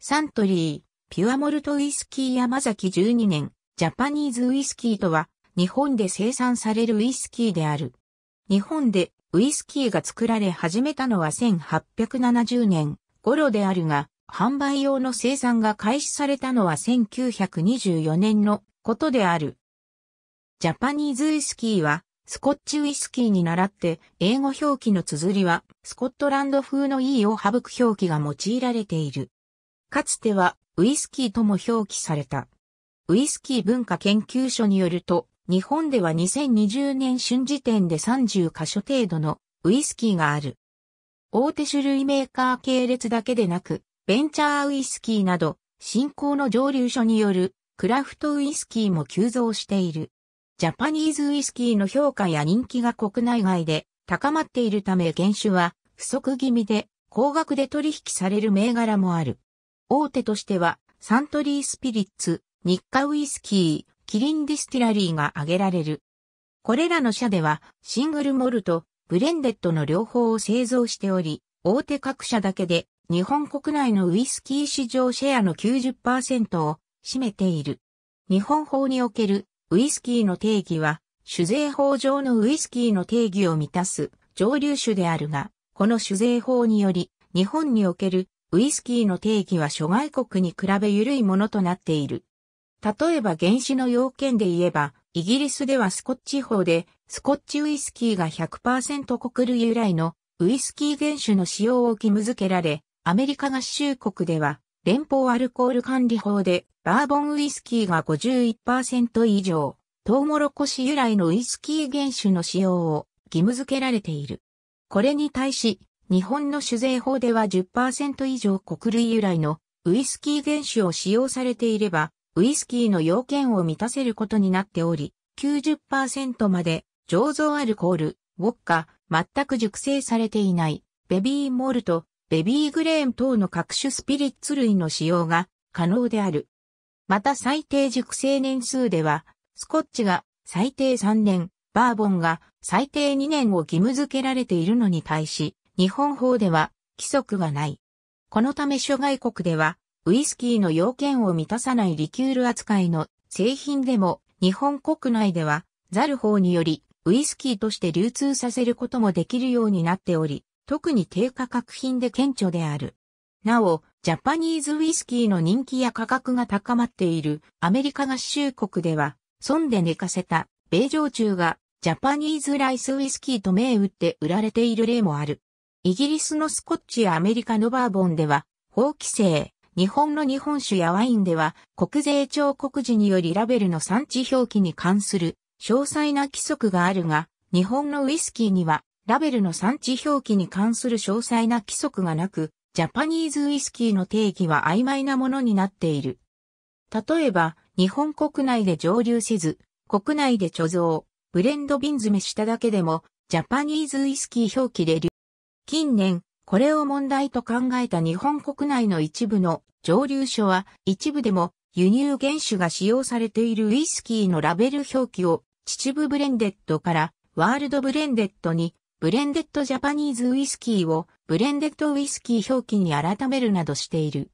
サントリー、ピュアモルトウイスキー山崎12年、ジャパニーズウイスキーとは、日本で生産されるウイスキーである。日本でウイスキーが作られ始めたのは1870年頃であるが、販売用の生産が開始されたのは1924年のことである。ジャパニーズウイスキーは、スコッチウイスキーに倣って、英語表記の綴りは、スコットランド風の E を省く表記が用いられている。かつてはウイスキーとも表記された。ウイスキー文化研究所によると、日本では2020年春時点で30カ所程度のウイスキーがある。大手種類メーカー系列だけでなく、ベンチャーウイスキーなど、新興の蒸留所によるクラフトウイスキーも急増している。ジャパニーズウイスキーの評価や人気が国内外で高まっているため原種は不足気味で高額で取引される銘柄もある。大手としては、サントリースピリッツ、日課ウイスキー、キリンディスティラリーが挙げられる。これらの社では、シングルモルト、ブレンデッドの両方を製造しており、大手各社だけで、日本国内のウイスキー市場シェアの90%を占めている。日本法におけるウイスキーの定義は、酒税法上のウイスキーの定義を満たす上流酒であるが、この酒税法により、日本におけるウイスキーの定義は諸外国に比べ緩いものとなっている。例えば原子の要件で言えば、イギリスではスコッチ法で、スコッチウイスキーが100%国類由来のウイスキー原種の使用を義務付けられ、アメリカ合衆国では、連邦アルコール管理法で、バーボンウイスキーが51%以上、トウモロコシ由来のウイスキー原種の使用を義務付けられている。これに対し、日本の酒税法では10%以上国類由来のウイスキー原酒を使用されていれば、ウイスキーの要件を満たせることになっており、90%まで醸造アルコール、ウォッカ、全く熟成されていない、ベビーモルト、ベビーグレーン等の各種スピリッツ類の使用が可能である。また最低熟成年数では、スコッチが最低3年、バーボンが最低2年を義務付けられているのに対し、日本法では規則がない。このため諸外国では、ウイスキーの要件を満たさないリキュール扱いの製品でも、日本国内では、ザル法により、ウイスキーとして流通させることもできるようになっており、特に低価格品で顕著である。なお、ジャパニーズウイスキーの人気や価格が高まっているアメリカ合衆国では、損で寝かせた米上中がジャパニーズライスウイスキーと銘打って売られている例もある。イギリスのスコッチやアメリカのバーボンでは、法規制、日本の日本酒やワインでは、国税庁告示によりラベルの産地表記に関する詳細な規則があるが、日本のウイスキーには、ラベルの産地表記に関する詳細な規則がなく、ジャパニーズウイスキーの定義は曖昧なものになっている。例えば、日本国内で蒸留せず、国内で貯蔵、ブレンド瓶詰めしただけでも、ジャパニーズウイスキー表記で近年、これを問題と考えた日本国内の一部の蒸留所は一部でも輸入原酒が使用されているウイスキーのラベル表記を秩父ブレンデッドからワールドブレンデッドにブレンデッドジャパニーズウイスキーをブレンデッドウイスキー表記に改めるなどしている。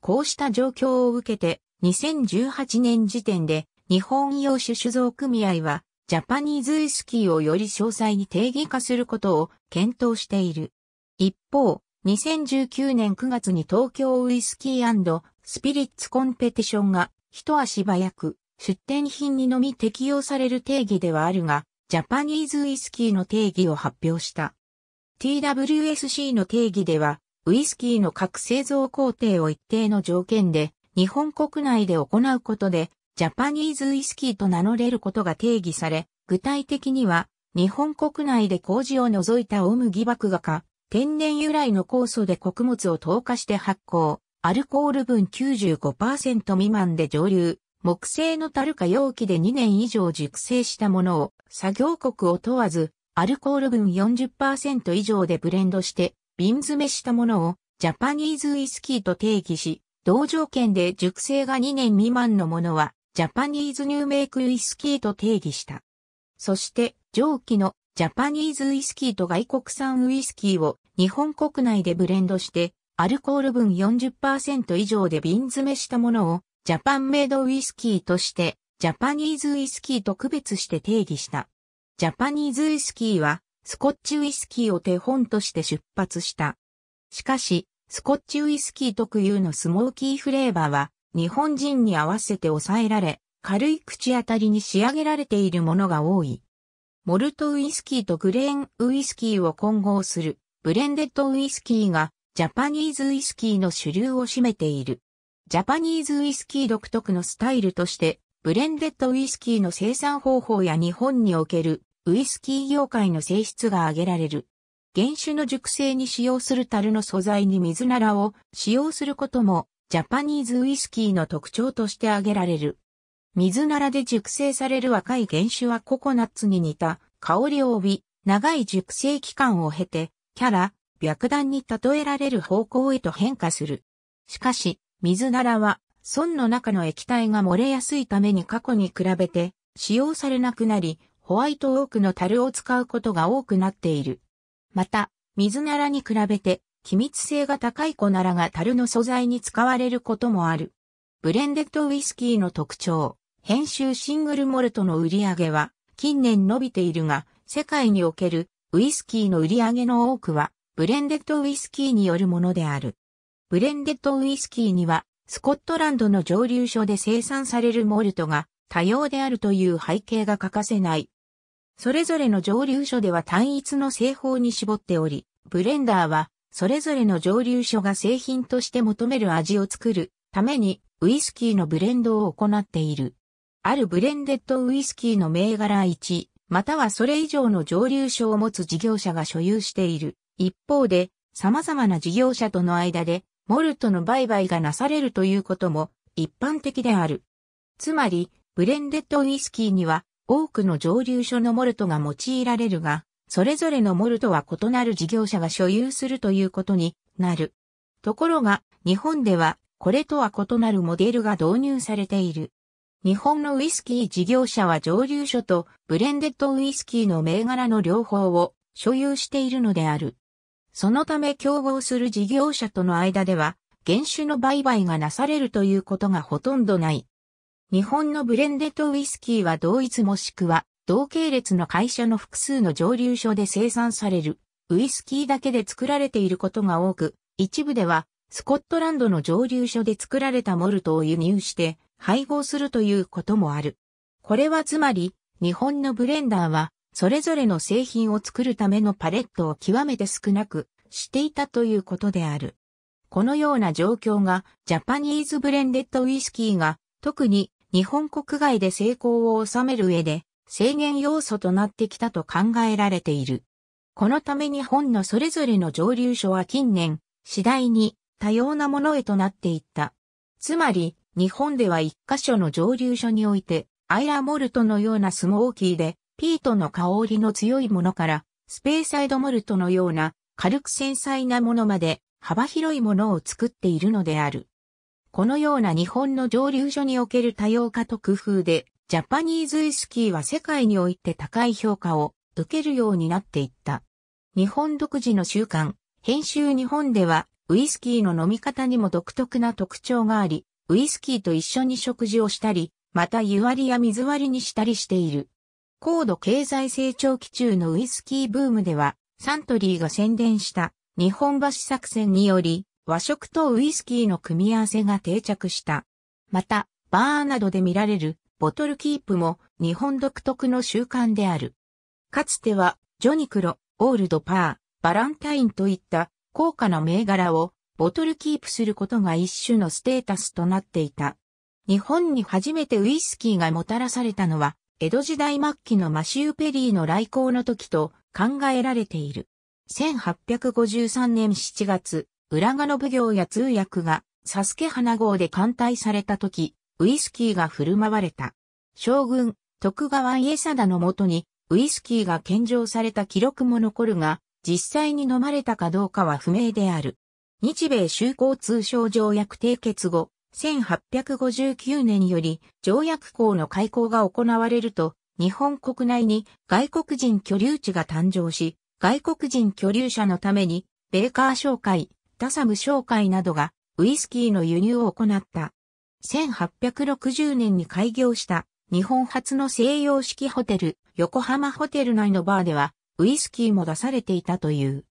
こうした状況を受けて2018年時点で日本洋酒酒造組合はジャパニーズウイスキーをより詳細に定義化することを検討している。一方、2019年9月に東京ウイスキースピリッツコンペティションが一足早く出展品にのみ適用される定義ではあるが、ジャパニーズウイスキーの定義を発表した。TWSC の定義では、ウイスキーの各製造工程を一定の条件で日本国内で行うことでジャパニーズウイスキーと名乗れることが定義され、具体的には日本国内で麹を除いた大麦麦芽か、天然由来の酵素で穀物を透過して発酵、アルコール分95%未満で蒸留、木製の樽か容器で2年以上熟成したものを、作業国を問わず、アルコール分40%以上でブレンドして、瓶詰めしたものを、ジャパニーズウイスキーと定義し、同条件で熟成が2年未満のものは、ジャパニーズニューメイクウイスキーと定義した。そして上記のジャパニーズウイスキーと外国産ウイスキーを日本国内でブレンドしてアルコール分40%以上で瓶詰めしたものをジャパンメイドウイスキーとしてジャパニーズウイスキーと区別して定義した。ジャパニーズウイスキーはスコッチウイスキーを手本として出発した。しかし、スコッチウイスキー特有のスモーキーフレーバーは日本人に合わせて抑えられ、軽い口当たりに仕上げられているものが多い。モルトウイスキーとグレーンウイスキーを混合するブレンデッドウイスキーがジャパニーズウイスキーの主流を占めている。ジャパニーズウイスキー独特のスタイルとしてブレンデッドウイスキーの生産方法や日本におけるウイスキー業界の性質が挙げられる。原酒の熟成に使用する樽の素材に水ならを使用することもジャパニーズウイスキーの特徴として挙げられる。水ならで熟成される若い原種はココナッツに似た香りを帯び、長い熟成期間を経て、キャラ、白弾に例えられる方向へと変化する。しかし、水ならは、損の中の液体が漏れやすいために過去に比べて使用されなくなり、ホワイトオークの樽を使うことが多くなっている。また、水ならに比べて、気密性が高い粉ならが樽の素材に使われることもある。ブレンデッドウイスキーの特徴。編集シングルモルトの売り上げは近年伸びているが、世界におけるウイスキーの売り上げの多くはブレンデッドウイスキーによるものである。ブレンデッドウイスキーにはスコットランドの蒸留所で生産されるモルトが多様であるという背景が欠かせない。それぞれの蒸留所では単一の製法に絞っており、ブレンダーはそれぞれの蒸留所が製品として求める味を作るためにウイスキーのブレンドを行っている。あるブレンデッドウイスキーの銘柄1、またはそれ以上の蒸留所を持つ事業者が所有している。一方で、様々な事業者との間で、モルトの売買がなされるということも一般的である。つまり、ブレンデッドウイスキーには多くの蒸留所のモルトが用いられるが、それぞれのモルトは異なる事業者が所有するということになる。ところが、日本ではこれとは異なるモデルが導入されている。日本のウイスキー事業者は蒸留所とブレンデッドウイスキーの銘柄の両方を所有しているのである。そのため競合する事業者との間では原酒の売買がなされるということがほとんどない。日本のブレンデッドウイスキーは同一もしくは同系列の会社の複数の蒸留所で生産されるウイスキーだけで作られていることが多く、一部ではスコットランドの蒸留所で作られたモルトを輸入して配合するということもある。これはつまり、日本のブレンダーは、それぞれの製品を作るためのパレットを極めて少なくしていたということである。このような状況が、ジャパニーズブレンデッドウイスキーが、特に日本国外で成功を収める上で、制限要素となってきたと考えられている。このため日本のそれぞれの蒸留所は近年、次第に多様なものへとなっていった。つまり、日本では一箇所の蒸留所において、アイラモルトのようなスモーキーで、ピートの香りの強いものから、スペーサイドモルトのような軽く繊細なものまで幅広いものを作っているのである。このような日本の蒸留所における多様化と工夫で、ジャパニーズウイスキーは世界において高い評価を受けるようになっていった。日本独自の習慣、編集日本ではウイスキーの飲み方にも独特な特徴があり、ウイスキーと一緒に食事をしたり、また湯割りや水割りにしたりしている。高度経済成長期中のウイスキーブームでは、サントリーが宣伝した日本橋作戦により、和食とウイスキーの組み合わせが定着した。また、バーなどで見られるボトルキープも日本独特の習慣である。かつては、ジョニクロ、オールドパー、バランタインといった高価な銘柄をボトルキープすることが一種のステータスとなっていた。日本に初めてウイスキーがもたらされたのは、江戸時代末期のマシュー・ペリーの来航の時と考えられている。1853年7月、浦賀の奉行や通訳が、サスケ花号で艦隊された時、ウイスキーが振る舞われた。将軍、徳川家定のもとに、ウイスキーが献上された記録も残るが、実際に飲まれたかどうかは不明である。日米修好通商条約締結後、1859年より条約校の開校が行われると、日本国内に外国人居留地が誕生し、外国人居留者のために、ベーカー商会、タサム商会などがウイスキーの輸入を行った。1860年に開業した日本初の西洋式ホテル、横浜ホテル内のバーでは、ウイスキーも出されていたという。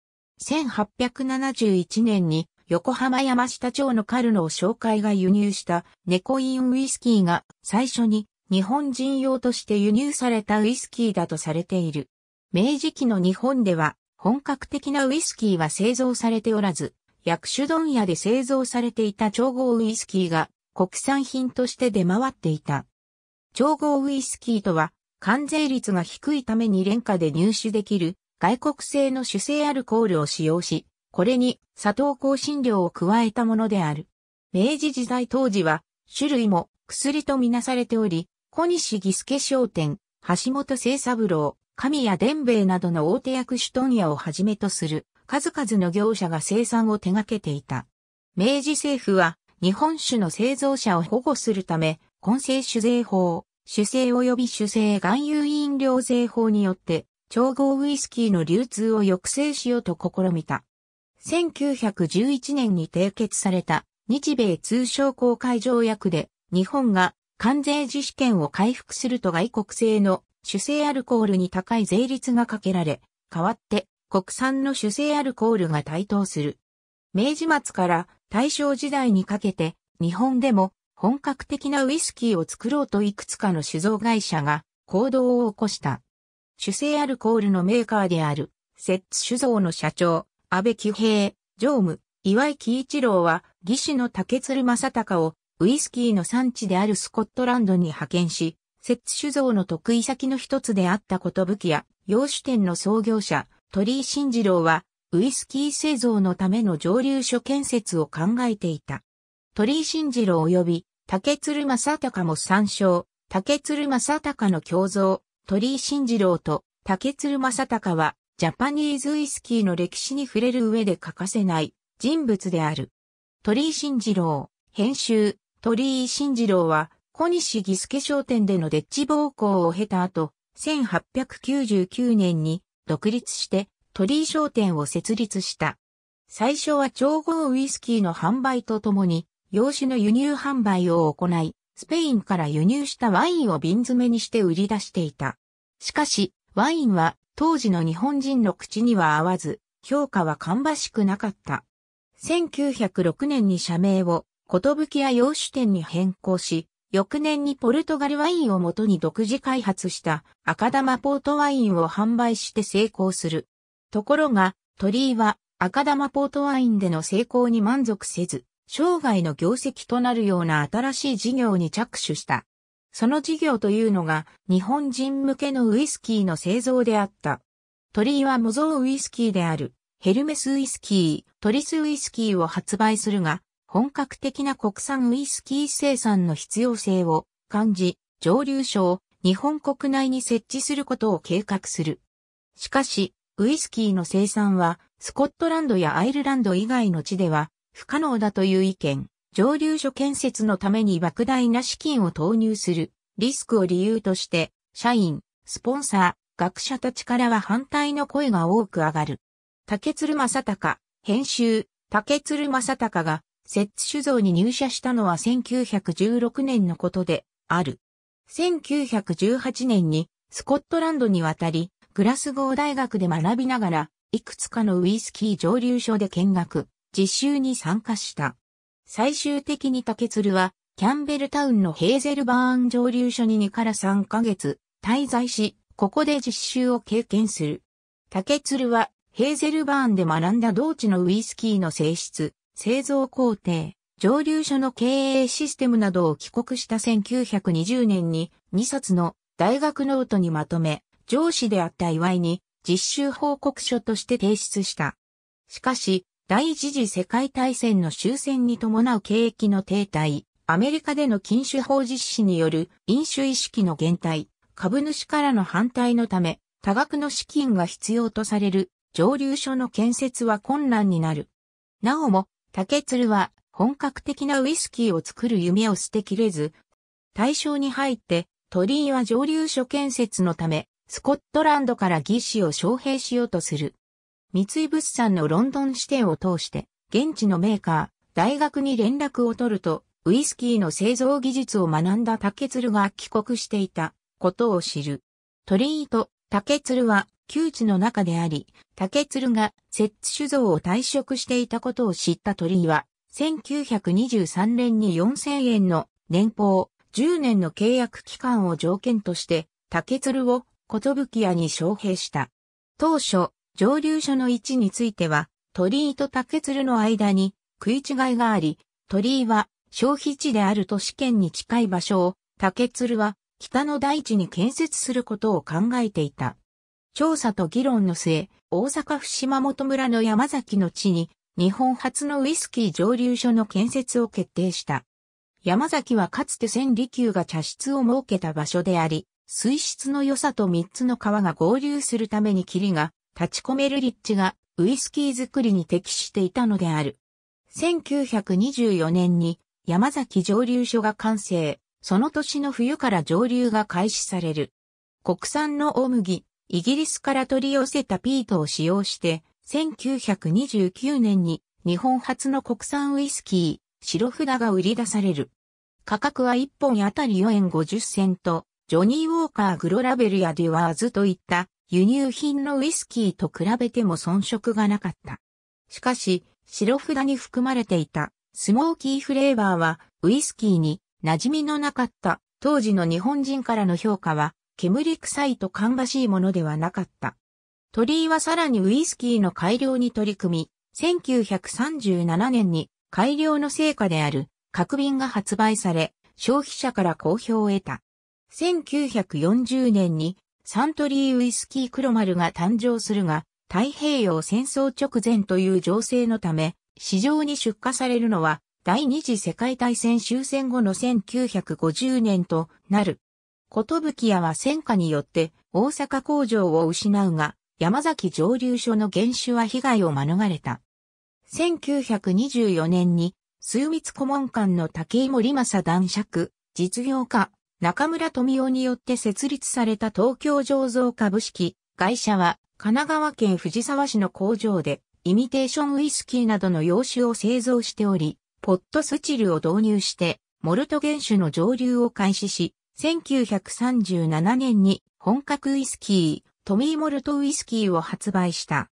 1871年に横浜山下町のカルノを紹介が輸入した猫インウイスキーが最初に日本人用として輸入されたウイスキーだとされている。明治期の日本では本格的なウイスキーは製造されておらず、薬種問屋で製造されていた調合ウイスキーが国産品として出回っていた。調合ウイスキーとは関税率が低いために廉価で入手できる外国製の主成アルコールを使用し、これに砂糖香辛料を加えたものである。明治時代当時は、種類も薬とみなされており、小西義助商店、橋本清三郎、神谷伝兵衛などの大手薬種問屋をはじめとする数々の業者が生産を手掛けていた。明治政府は日本酒の製造者を保護するため、混成酒税法、酒税及び酒税含有飲料税法によって調合ウイスキーの流通を抑制しようと試みた。1911年に締結された日米通商公開条約で日本が関税自主権を回復すると外国製の主製アルコールに高い税率がかけられ、代わって国産の主製アルコールが台頭する。明治末から大正時代にかけて日本でも本格的なウイスキーを作ろうといくつかの酒造会社が行動を起こした。主製アルコールのメーカーである、摂津酒造の社長、安倍喜平、常務、岩井喜一郎は、義師の竹鶴正隆を、ウイスキーの産地であるスコットランドに派遣し、摂津酒造の得意先の一つであったことぶきや、洋酒店の創業者、鳥居慎次郎は、ウイスキー製造のための蒸留所建設を考えていた。鳥居慎次郎及び、竹鶴正隆も参照、竹鶴正隆の胸像、鳥居慎次郎と竹鶴正隆は、ジャパニーズウイスキーの歴史に触れる上で欠かせない人物である。鳥居慎次郎、編集、鳥居慎次郎は、小西儀助商店でのデッチ暴行を経た後、1899年に独立して鳥居商店を設立した。最初は調合ウイスキーの販売とともに、洋酒の輸入販売を行い、スペインから輸入したワインを瓶詰めにして売り出していた。しかし、ワインは当時の日本人の口には合わず、評価は芳しくなかった。1906年に社名を、ことぶきや洋酒店に変更し、翌年にポルトガルワインをもとに独自開発した赤玉ポートワインを販売して成功する。ところが、鳥居は赤玉ポートワインでの成功に満足せず、生涯の業績となるような新しい事業に着手した。その事業というのが日本人向けのウイスキーの製造であった。鳥居は模造ウイスキーであるヘルメスウイスキー、トリスウイスキーを発売するが、本格的な国産ウイスキー生産の必要性を感じ、蒸留所を日本国内に設置することを計画する。しかし、ウイスキーの生産はスコットランドやアイルランド以外の地では不可能だという意見。蒸留所建設のために莫大な資金を投入するリスクを理由として、社員、スポンサー、学者たちからは反対の声が多く上がる。竹鶴正隆、編集、竹鶴正隆が、摂津酒造に入社したのは1916年のことで、ある。1918年に、スコットランドに渡り、グラスゴー大学で学びながら、いくつかのウイスキー蒸留所で見学、実習に参加した。最終的に竹鶴は、キャンベルタウンのヘーゼルバーン上流所に2から3ヶ月滞在し、ここで実習を経験する。竹鶴は、ヘーゼルバーンで学んだ同地のウイスキーの性質、製造工程、上流所の経営システムなどを帰国した1920年に2冊の大学ノートにまとめ、上司であった岩井に実習報告書として提出した。しかし、第一次世界大戦の終戦に伴う景気の停滞、アメリカでの禁酒法実施による飲酒意識の減退、株主からの反対のため、多額の資金が必要とされる蒸留所の建設は困難になる。なおも、竹鶴は本格的なウイスキーを作る夢を捨てきれず、対象に入って鳥居は蒸留所建設のため、スコットランドから技師を招聘しようとする。三井物産のロンドン支店を通して、現地のメーカー、大学に連絡を取ると、ウイスキーの製造技術を学んだ竹鶴が帰国していたことを知る。鳥居と竹鶴は旧知の中であり、竹鶴が摂津酒造を退職していたことを知った鳥居は、1923年に4000円の年俸10年の契約期間を条件として、竹鶴を寿屋に招聘した。当初、上流所の位置については、鳥居と竹鶴の間に食い違いがあり、鳥居は消費地である都市圏に近い場所を、竹鶴は北の大地に建設することを考えていた。調査と議論の末、大阪府島本村の山崎の地に、日本初のウイスキー蒸留所の建設を決定した。山崎はかつて千里丘が茶室を設けた場所であり、水質の良さと三つの川が合流するために霧が立ち込める立地がウイスキー作りに適していたのである。1924年に山崎蒸留所が完成、その年の冬から蒸留が開始される。国産の大麦、イギリスから取り寄せたピートを使用して、1929年に日本初の国産ウイスキー、白札が売り出される。価格は1本あたり4円50銭と、ジョニー・ウォーカー・グロラベルやデュワーズといった輸入品のウイスキーと比べても遜色がなかった。しかし、白札に含まれていたスモーキーフレーバーはウイスキーに馴染みのなかった当時の日本人からの評価は煙臭いと芳しいものではなかった。鳥居はさらにウイスキーの改良に取り組み、1937年に改良の成果である核瓶が発売され、消費者から好評を得た。1940年にサントリーウイスキー黒丸が誕生するが、太平洋戦争直前という情勢のため、市場に出荷されるのは、第二次世界大戦終戦後の1950年となる。ことぶき屋は戦火によって大阪工場を失うが、山崎蒸留所の原酒は被害を免れた。1924年に、枢密顧問官の竹井森正男爵、実業家、中村富夫によって設立された東京醸造株式会社は神奈川県藤沢市の工場でイミテーションウイスキーなどの洋酒を製造しており、ポットスチルを導入してモルト原酒の蒸留を開始し、1937年に本格ウイスキー、トミーモルトウイスキーを発売した。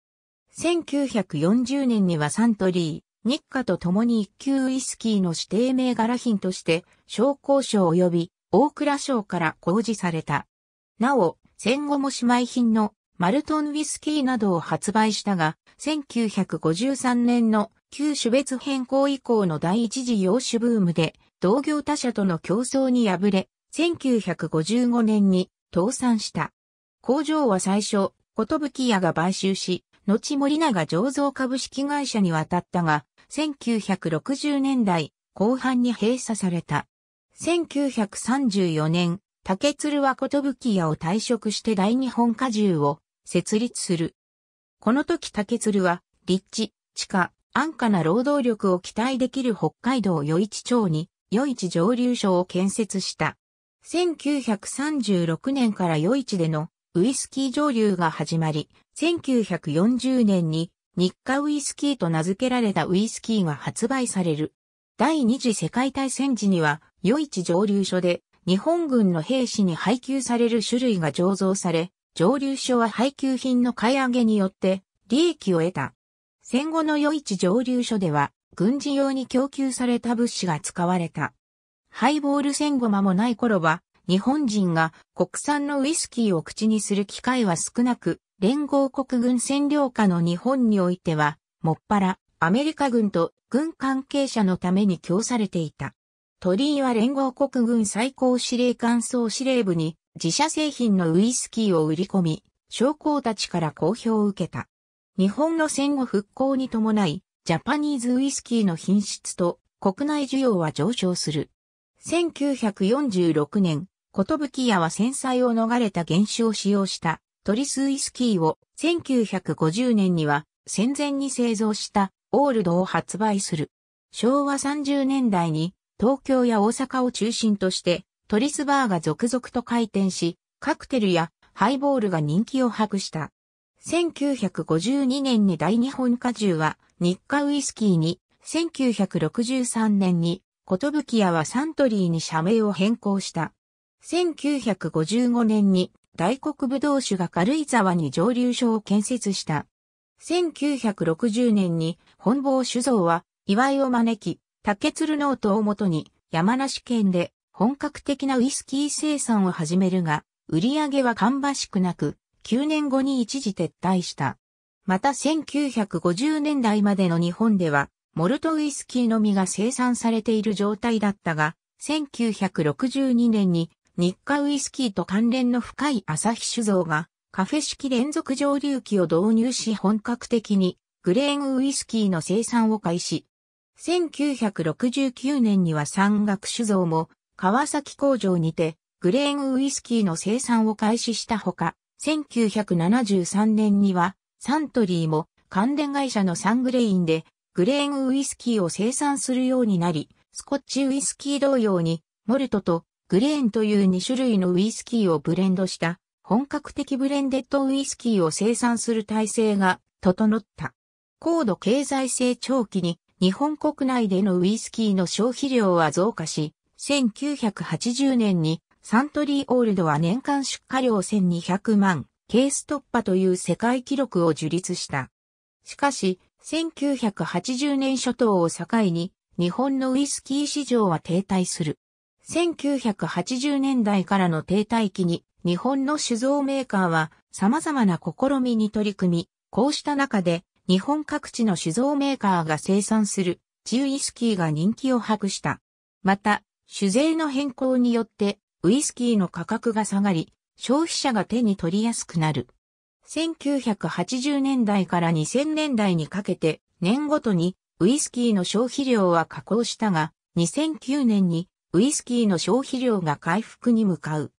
1940年にはサントリー、日課と共に一級ウイスキーの指定銘柄品として、商工賞及び大蔵省から公示された。なお、戦後も姉妹品のマルトンウィスキーなどを発売したが、1953年の旧種別変更以降の第一次洋酒ブームで、同業他社との競争に敗れ、1955年に倒産した。工場は最初、き屋が買収し、後森永醸造株式会社に渡ったが、1960年代後半に閉鎖された。1934年、竹鶴はき屋を退職して大日本果重を設立する。この時竹鶴は、立地、地下、安価な労働力を期待できる北海道余市町に、余市蒸留所を建設した。1936年から余市でのウイスキー蒸留が始まり、1940年に日課ウイスキーと名付けられたウイスキーが発売される。第二次世界大戦時には余市蒸留所で日本軍の兵士に配給される種類が醸造され、蒸留所は配給品の買い上げによって利益を得た。戦後の余市蒸留所では軍事用に供給された物資が使われた。ハイボール戦後間もない頃は日本人が国産のウイスキーを口にする機会は少なく、連合国軍占領下の日本においては、もっぱらアメリカ軍と軍関係者のために供されていた。鳥居は連合国軍最高司令官総司令部に自社製品のウイスキーを売り込み、将校たちから好評を受けた。日本の戦後復興に伴い、ジャパニーズウイスキーの品質と国内需要は上昇する。1946年、ことぶき屋は戦災を逃れた原酒を使用したトリスウイスキーを1950年には戦前に製造したオールドを発売する。昭和30年代に東京や大阪を中心として、トリスバーが続々と開店し、カクテルやハイボールが人気を博した。1952年に大日本果汁は日課ウイスキーに、1963年に、ことぶき屋はサントリーに社名を変更した。1955年に大黒武道酒が軽井沢に蒸留所を建設した。1960年に本坊酒造は祝いを招き、竹鶴ノートをもとに山梨県で本格的なウイスキー生産を始めるが、売り上げは芳しくなく、9年後に一時撤退した。また1950年代までの日本では、モルトウイスキーのみが生産されている状態だったが、1962年に日課ウイスキーと関連の深い朝日酒造がカフェ式連続蒸留機を導入し本格的にグレーンウイスキーの生産を開始、1969年には山岳酒造も川崎工場にてグレーンウイスキーの生産を開始したほか、1973年にはサントリーも関連会社のサングレインでグレーンウイスキーを生産するようになり、スコッチウイスキー同様にモルトとグレーンという2種類のウイスキーをブレンドした本格的ブレンデッドウイスキーを生産する体制が整った。高度経済成長期に日本国内でのウイスキーの消費量は増加し、1980年にサントリーオールドは年間出荷量1200万ケース突破という世界記録を樹立した。しかし、1980年初頭を境に日本のウイスキー市場は停滞する。1980年代からの停滞期に日本の酒造メーカーは様々な試みに取り組み、こうした中で日本各地の酒造メーカーが生産する地ウイスキーが人気を博した。また、酒税の変更によってウイスキーの価格が下がり、消費者が手に取りやすくなる。1980年代から2000年代にかけて年ごとにウイスキーの消費量は下降したが、2009年にウイスキーの消費量が回復に向かう。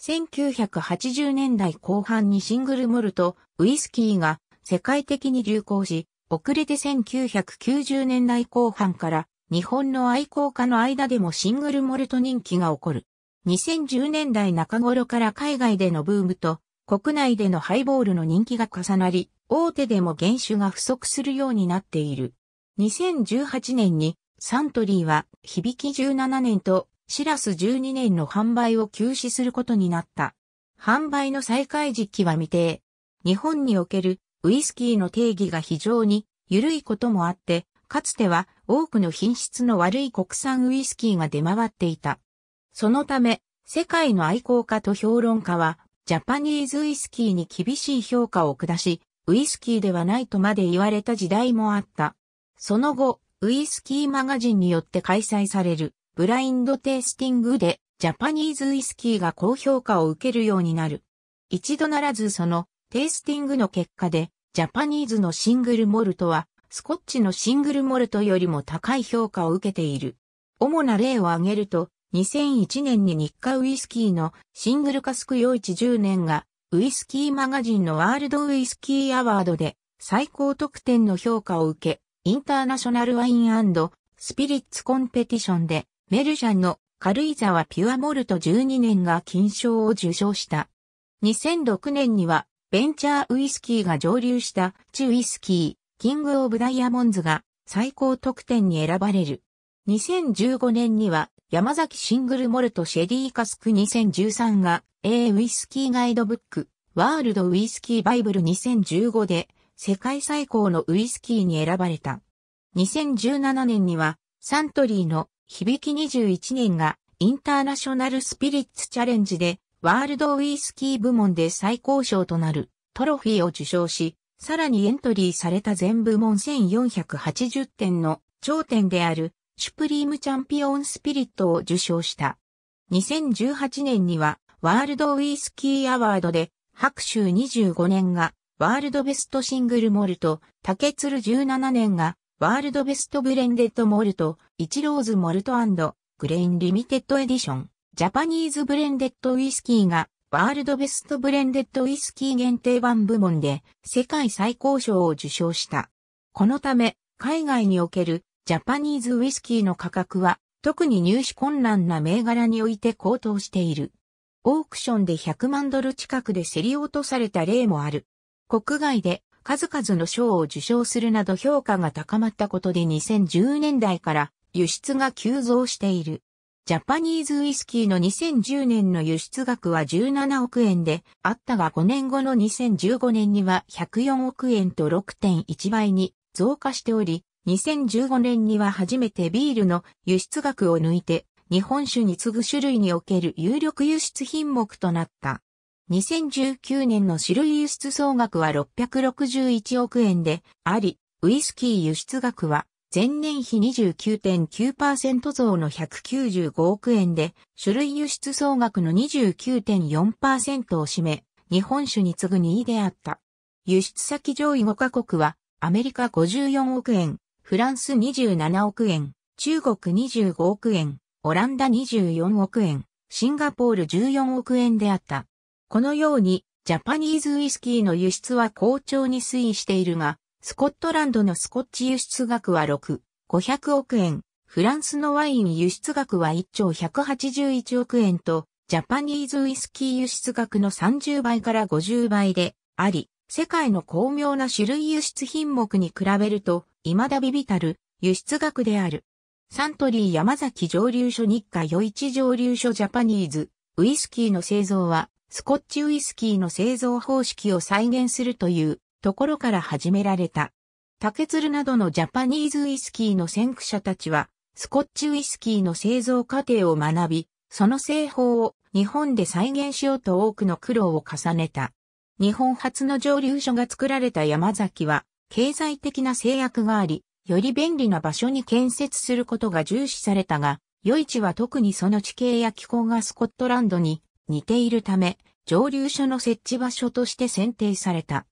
1980年代後半にシングルモルト、ウイスキーが世界的に流行し、遅れて1990年代後半から日本の愛好家の間でもシングルモルト人気が起こる。2010年代中頃から海外でのブームと国内でのハイボールの人気が重なり、大手でも原酒が不足するようになっている。2018年にサントリーは響き17年とシラス12年の販売を休止することになった。販売の再開時期は未定。日本におけるウイスキーの定義が非常に緩いこともあって、かつては多くの品質の悪い国産ウイスキーが出回っていた。そのため、世界の愛好家と評論家は、ジャパニーズウイスキーに厳しい評価を下し、ウイスキーではないとまで言われた時代もあった。その後、ウイスキーマガジンによって開催されるブラインドテイスティングでジャパニーズウイスキーが高評価を受けるようになる。一度ならずそのテイスティングの結果で、ジャパニーズのシングルモルトは、スコッチのシングルモルトよりも高い評価を受けている。主な例を挙げると、2001年に日課ウイスキーのシングルカスク用一10年が、ウイスキーマガジンのワールドウイスキーアワードで最高得点の評価を受け、インターナショナルワインスピリッツコンペティションで、メルシャンの軽井沢ピュアモルト12年が金賞を受賞した。2006年にはベンチャーウイスキーが蒸留したチウイスキー、キングオブダイヤモンズが最高得点に選ばれる。2015年には山崎シングルモルトシェリーカスク2013が A ウイスキーガイドブックワールドウイスキーバイブル2015で世界最高のウイスキーに選ばれた。2017年にはサントリーの響き21年がインターナショナルスピリッツチャレンジでワールドウイスキー部門で最高賞となるトロフィーを受賞し、さらにエントリーされた全部門1480点の頂点であるシュプリームチャンピオンスピリットを受賞した。2018年にはワールドウイスキーアワードで白州25年がワールドベストシングルモルト、竹鶴17年がワールドベストブレンデッドモルト、イチローズモルトグレインリミテッドエディション。ジャパニーズブレンデッドウイスキーがワールドベストブレンデッドウイスキー限定版部門で世界最高賞を受賞した。このため、海外におけるジャパニーズウイスキーの価格は特に入手困難な銘柄において高騰している。オークションで100万ドル近くで競り落とされた例もある。国外で数々の賞を受賞するなど評価が高まったことで2010年代から輸出が急増している。ジャパニーズウイスキーの2010年の輸出額は17億円であったが5年後の2015年には104億円と6.1倍に増加しており、2015年には初めてビールの輸出額を抜いて日本酒に次ぐ種類における有力輸出品目となった。2019年の種類輸出総額は661億円であり、ウイスキー輸出額は前年比29.9%増の195億円で、種類輸出総額の29.4%を占め、日本酒に次ぐ2位であった。輸出先上位5カ国は、アメリカ54億円、フランス27億円、中国25億円、オランダ24億円、シンガポール14億円であった。このように、ジャパニーズウイスキーの輸出は好調に推移しているが、スコットランドのスコッチ輸出額は6、500億円。フランスのワイン輸出額は1兆181億円と、ジャパニーズウイスキー輸出額の30倍から50倍であり、世界の巧妙な種類輸出品目に比べると、未だビビたる輸出額である。サントリー山崎蒸留所日課余市蒸留所ジャパニーズウイスキーの製造は、スコッチウイスキーの製造方式を再現するというところから始められた。竹鶴などのジャパニーズウイスキーの先駆者たちは、スコッチウイスキーの製造過程を学び、その製法を日本で再現しようと多くの苦労を重ねた。日本初の蒸留所が作られた山崎は、経済的な制約があり、より便利な場所に建設することが重視されたが、余市は特にその地形や気候がスコットランドに似ているため、蒸留所の設置場所として選定された。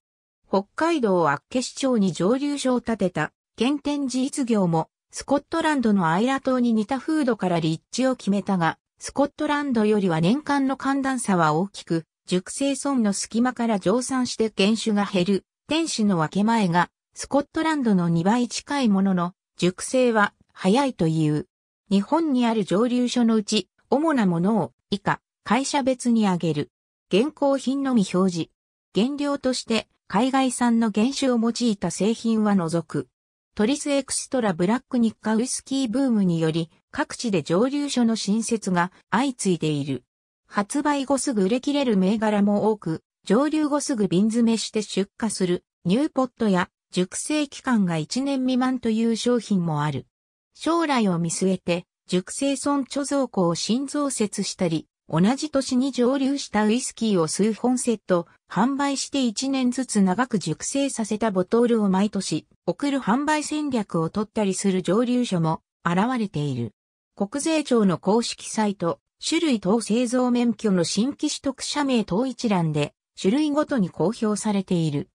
北海道厚岸町に蒸留所を建てた、県天事実業も、スコットランドのアイラ島に似た風土から立地を決めたが、スコットランドよりは年間の寒暖差は大きく、熟成村の隙間から蒸散して原種が減る、天使の分け前が、スコットランドの2倍近いものの、熟成は早いという。日本にある蒸留所のうち、主なものを以下、会社別に挙げる。現行品のみ表示。原料として、海外産の原酒を用いた製品は除く。トリスエクストラブラックニッカウイスキーブームにより、各地で蒸留所の新設が相次いでいる。発売後すぐ売れ切れる銘柄も多く、蒸留後すぐ瓶詰めして出荷する、ニューポットや熟成期間が1年未満という商品もある。将来を見据えて、熟成村貯蔵庫を新増設したり、同じ年に蒸留したウイスキーを数本セット、販売して1年ずつ長く熟成させたボトルを毎年送る販売戦略を取ったりする蒸留所も現れている。国税庁の公式サイト、種類等製造免許の新規取得者名等一覧で、種類ごとに公表されている。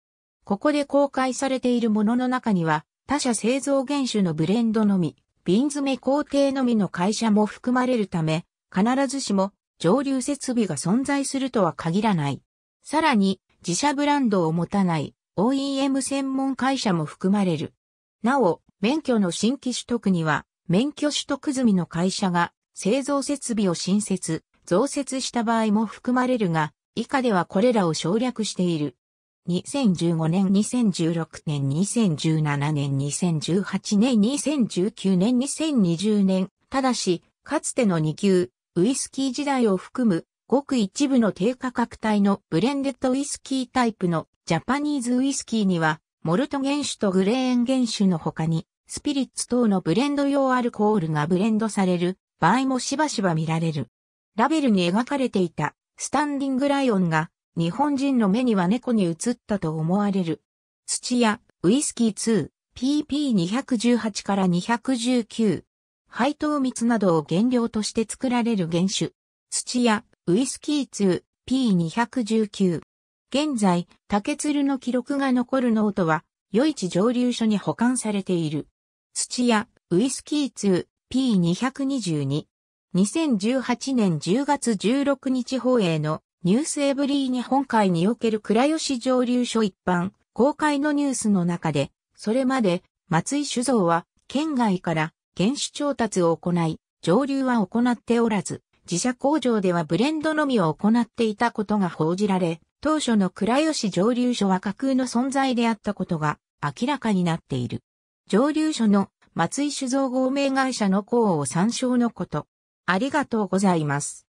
ここで公開されているものの中には、他社製造原種のブレンドのみ、瓶詰め工程のみの会社も含まれるため、必ずしも上流設備が存在するとは限らない。さらに、自社ブランドを持たない OEM 専門会社も含まれる。なお、免許の新規取得には、免許取得済みの会社が製造設備を新設、増設した場合も含まれるが、以下ではこれらを省略している。2015年、2016年、2017年、2018年、2019年、2020年、ただし、かつての2級、ウイスキー時代を含む、ごく一部の低価格帯のブレンデッドウイスキータイプのジャパニーズウイスキーには、モルト原酒とグレーン原酒の他に、スピリッツ等のブレンド用アルコールがブレンドされる場合もしばしば見られる。ラベルに描かれていたスタンディングライオンが日本人の目には猫に映ったと思われる。土屋ウイスキー 2PP218 から219配当蜜などを原料として作られる原種、土屋、ウイスキー2、P219。現在、竹鶴の記録が残るノートは、余市蒸留所に保管されている。土屋、ウイスキー 2P222。2018年10月16日放映のニュースエブリー日本海における倉吉蒸留所一般公開のニュースの中で、それまで松井酒造は県外から原始調達を行い、上流は行っておらず、自社工場ではブレンドのみを行っていたことが報じられ、当初の倉吉蒸留所は架空の存在であったことが明らかになっている。蒸留所の松井酒造合名会社の項を参照のこと。ありがとうございます。